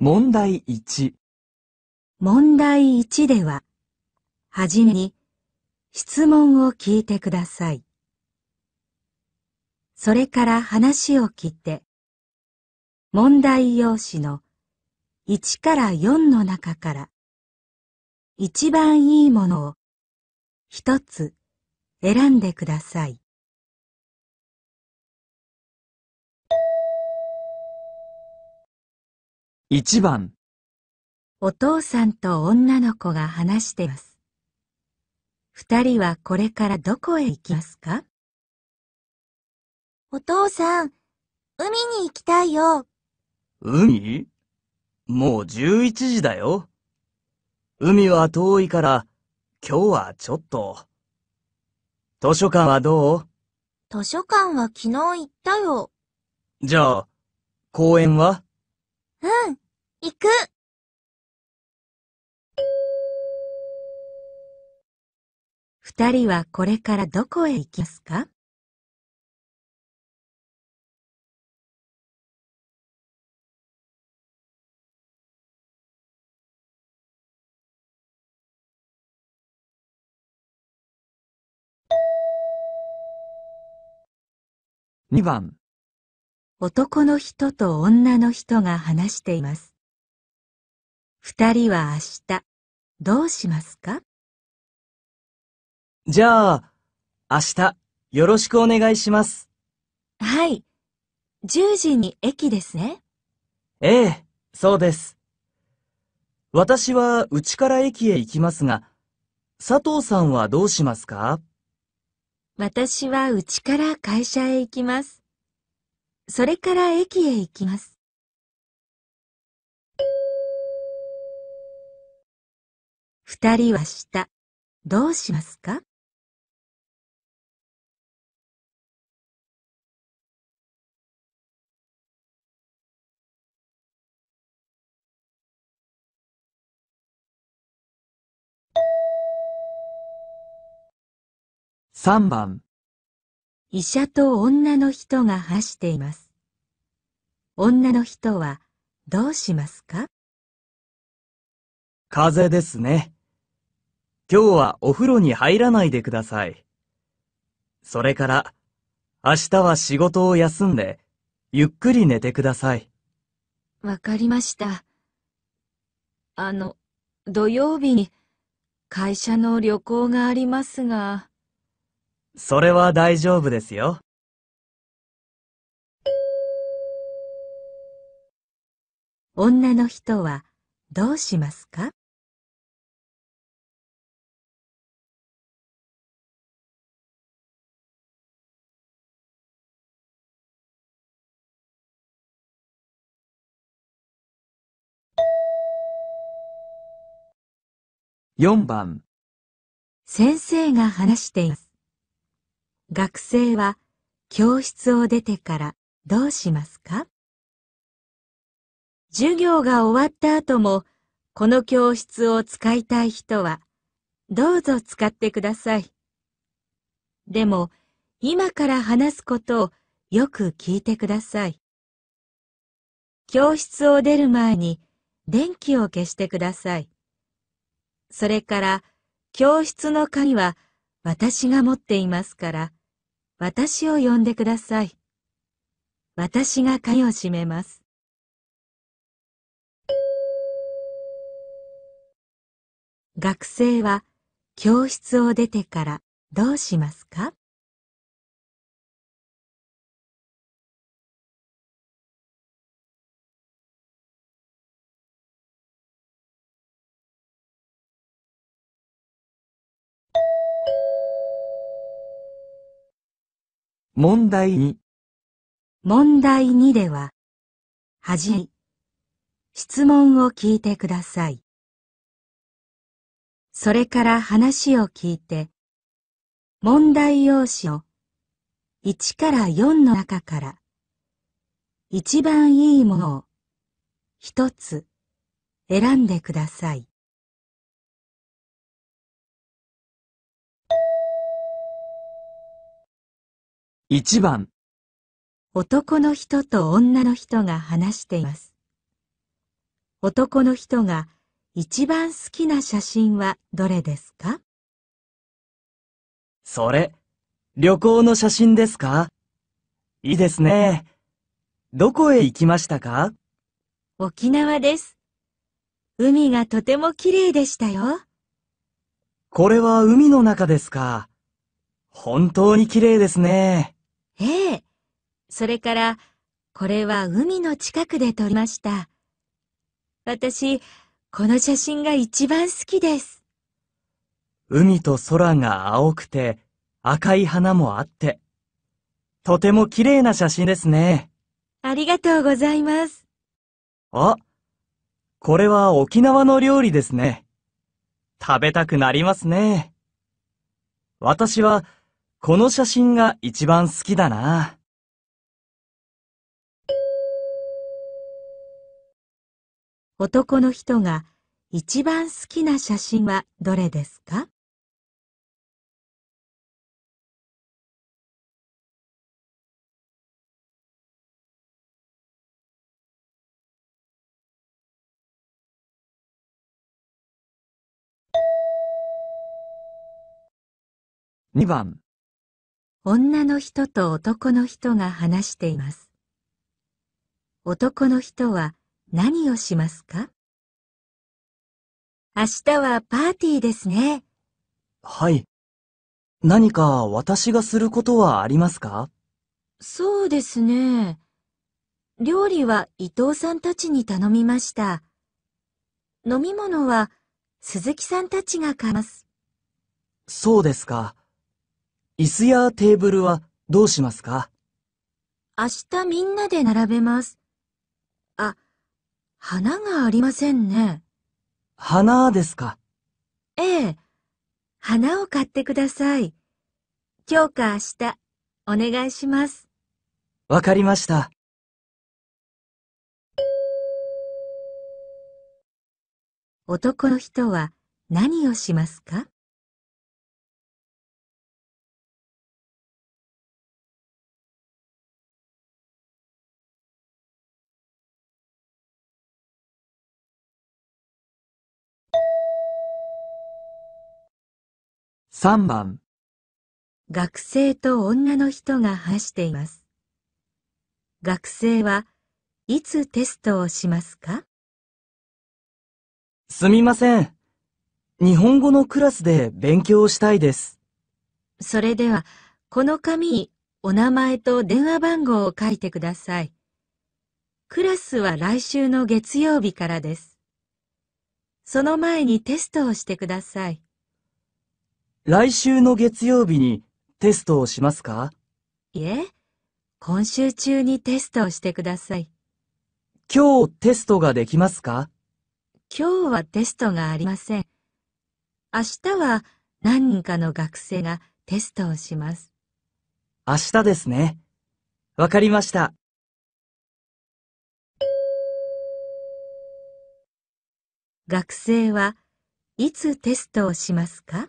問題1問題1では、はじめに質問を聞いてください。それから話を聞いて、問題用紙の1から4の中から、一番いいものを一つ選んでください。1番お父さんと女の子が話しています。二人はこれからどこへ行きますかお父さん、海に行きたいよ。海もう11時だよ。海は遠いから、今日はちょっと。図書館はどう図書館は昨日行ったよ。じゃあ、公園はうん、行く。二人はこれからどこへ行きますか2番男の人と女の人が話しています。二人は明日、どうしますかじゃあ、明日、よろしくお願いします。はい。10時に駅ですね。ええ、そうです。私はうちから駅へ行きますが、佐藤さんはどうしますか私はうちから会社へ行きます。それから駅へ行きます。二人は下、どうしますか3番医者と女の人が走っています。女の人はどうしますか風邪ですね。今日はお風呂に入らないでください。それから、明日は仕事を休んで、ゆっくり寝てください。わかりました。あの、土曜日に会社の旅行がありますが。それは大丈夫ですよ。女の人はどうしますか4番先生が話しています。学生は教室を出てからどうしますか授業が終わった後もこの教室を使いたい人はどうぞ使ってください。でも今から話すことをよく聞いてください。教室を出る前に電気を消してください。それから教室の鍵は私が持っていますから私を呼んでください。私が鍵を閉めます。学生は教室を出てからどうしますか問題2。問題2では、はじ、質問を聞いてください。それから話を聞いて、問題用紙を1から4の中から、一番いいものを一つ選んでください。1番男の人と女の人が話しています。男の人が一番好きな写真はどれですかそれ、旅行の写真ですかいいですね。どこへ行きましたか沖縄です。海がとても綺麗でしたよ。これは海の中ですか。本当に綺麗ですね。ええ。それから、これは海の近くで撮りました。私、この写真が一番好きです。海と空が青くて、赤い花もあって、とても綺麗な写真ですね。ありがとうございます。あ、これは沖縄の料理ですね。食べたくなりますね。私は、この写真が一番好きだな。男の人が一番好きな写真はどれですか2番女の人と男の人が話しています。男の人は何をしますか明日はパーティーですね。はい。何か私がすることはありますかそうですね。料理は伊藤さんたちに頼みました。飲み物は鈴木さんたちが買います。そうですか。椅子やテーブルはどうしますか明日みんなで並べます。あ、花がありませんね。花ですかええ。花を買ってください。今日か明日、お願いします。わかりました。男の人は何をしますか3番学生と女の人が話しています。学生はいつテストをしますかすみません。日本語のクラスで勉強したいです。それでは、この紙にお名前と電話番号を書いてください。クラスは来週の月曜日からです。その前にテストをしてください。来週の月曜日にテストをしますかいえ、今週中にテストをしてください。今日テストができますか今日はテストがありません。明日は何人かの学生がテストをします。明日ですね。わかりました。学生はいつテストをしますか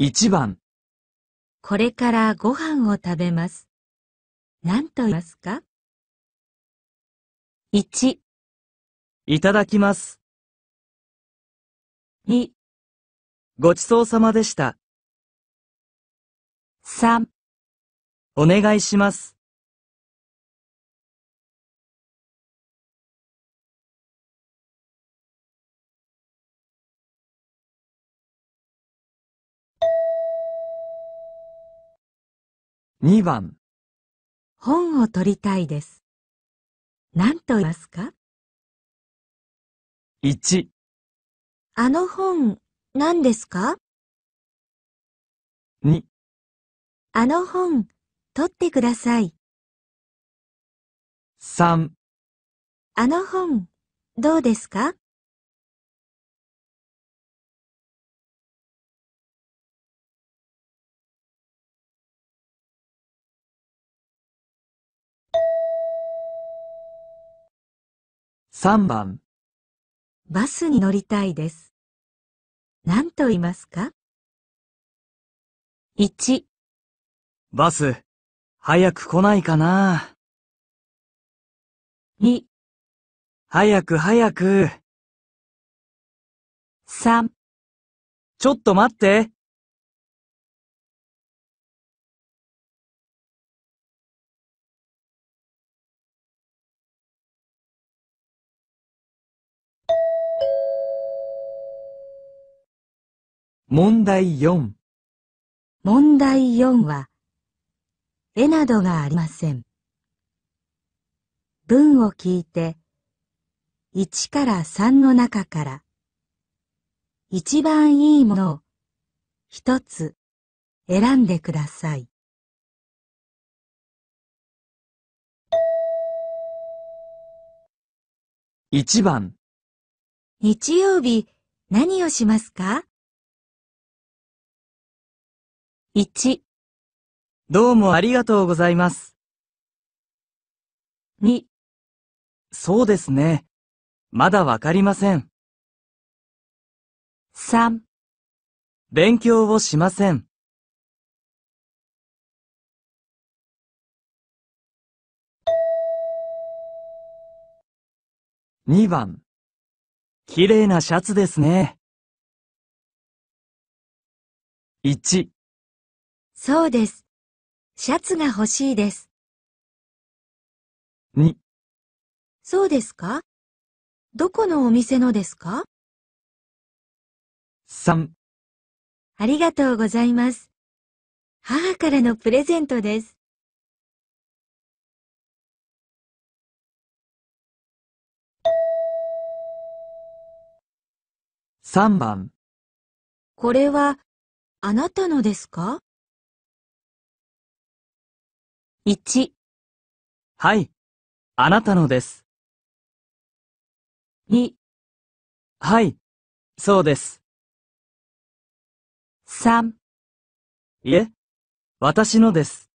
1番。これからご飯を食べます。何と言いますか ?1 いただきます。2ごちそうさまでした。3お願いします。2番本を取りたいです。何と言いますか ?1 あの本、何ですか ?2 あの本、取ってください。3あの本、どうですか3番バスに乗りたいです。何と言いますか ?1 バス、早く来ないかな2早く早く3ちょっと待って問題4問題4は、絵などがありません。文を聞いて、1から3の中から、一番いいものを一つ選んでください。1番日曜日何をしますか1どうもありがとうございます。2そうですね。まだわかりません。3勉強をしません。2番綺麗なシャツですね。1そうです。シャツが欲しいです。2。そうですかどこのお店のですか ?3。ありがとうございます。母からのプレゼントです。3番これはあなたのですか1はい、あなたのです。2はい、そうです。3いえ、私のです。